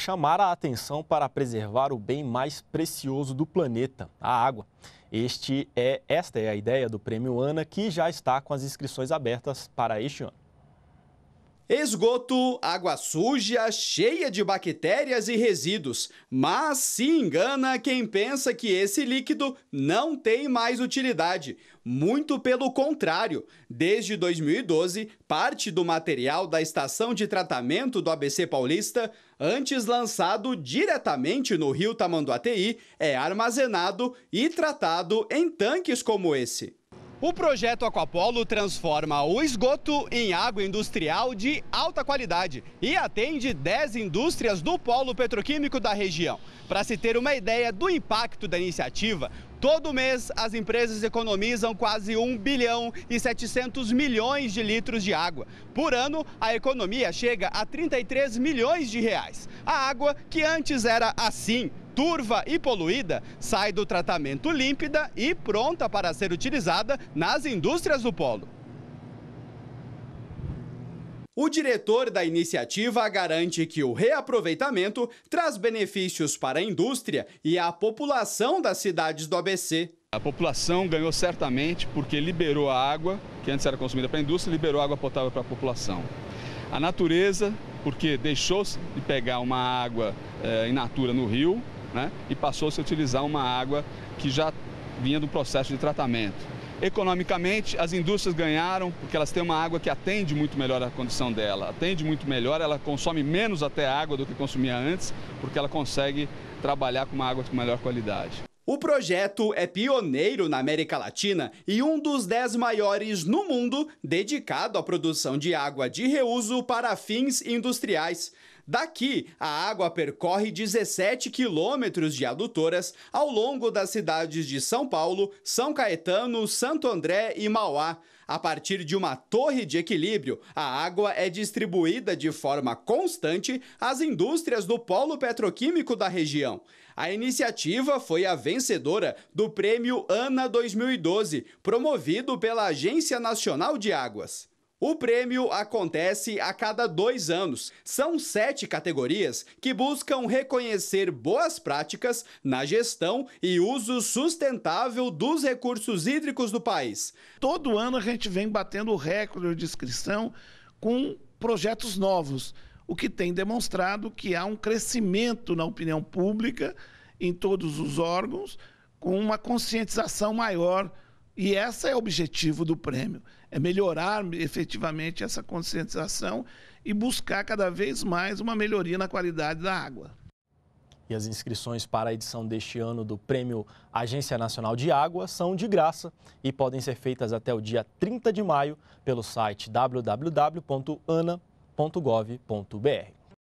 chamar a atenção para preservar o bem mais precioso do planeta, a água. Este é, esta é a ideia do Prêmio ANA, que já está com as inscrições abertas para este ano. Esgoto, água suja, cheia de bactérias e resíduos. Mas se engana quem pensa que esse líquido não tem mais utilidade. Muito pelo contrário. Desde 2012, parte do material da estação de tratamento do ABC Paulista, antes lançado diretamente no rio Tamanduateí, é armazenado e tratado em tanques como esse. O projeto Aquapolo transforma o esgoto em água industrial de alta qualidade e atende 10 indústrias do polo petroquímico da região. Para se ter uma ideia do impacto da iniciativa, todo mês as empresas economizam quase 1 bilhão e 700 milhões de litros de água. Por ano, a economia chega a 33 milhões de reais. A água que antes era assim turva e poluída sai do tratamento límpida e pronta para ser utilizada nas indústrias do polo. O diretor da iniciativa garante que o reaproveitamento traz benefícios para a indústria e a população das cidades do ABC. A população ganhou certamente porque liberou a água, que antes era consumida para a indústria, liberou água potável para a população. A natureza, porque deixou-se de pegar uma água é, in natura no rio né? e passou-se a utilizar uma água que já vinha do processo de tratamento. Economicamente, as indústrias ganharam porque elas têm uma água que atende muito melhor a condição dela, atende muito melhor, ela consome menos até água do que consumia antes, porque ela consegue trabalhar com uma água de melhor qualidade. O projeto é pioneiro na América Latina e um dos dez maiores no mundo dedicado à produção de água de reuso para fins industriais. Daqui, a água percorre 17 quilômetros de adutoras ao longo das cidades de São Paulo, São Caetano, Santo André e Mauá. A partir de uma torre de equilíbrio, a água é distribuída de forma constante às indústrias do polo petroquímico da região. A iniciativa foi a vencedora do Prêmio ANA 2012, promovido pela Agência Nacional de Águas. O prêmio acontece a cada dois anos. São sete categorias que buscam reconhecer boas práticas na gestão e uso sustentável dos recursos hídricos do país. Todo ano a gente vem batendo o recorde de inscrição com projetos novos, o que tem demonstrado que há um crescimento na opinião pública, em todos os órgãos, com uma conscientização maior e esse é o objetivo do prêmio: é melhorar efetivamente essa conscientização e buscar cada vez mais uma melhoria na qualidade da água. E as inscrições para a edição deste ano do Prêmio Agência Nacional de Água são de graça e podem ser feitas até o dia 30 de maio pelo site www.ana.gov.br.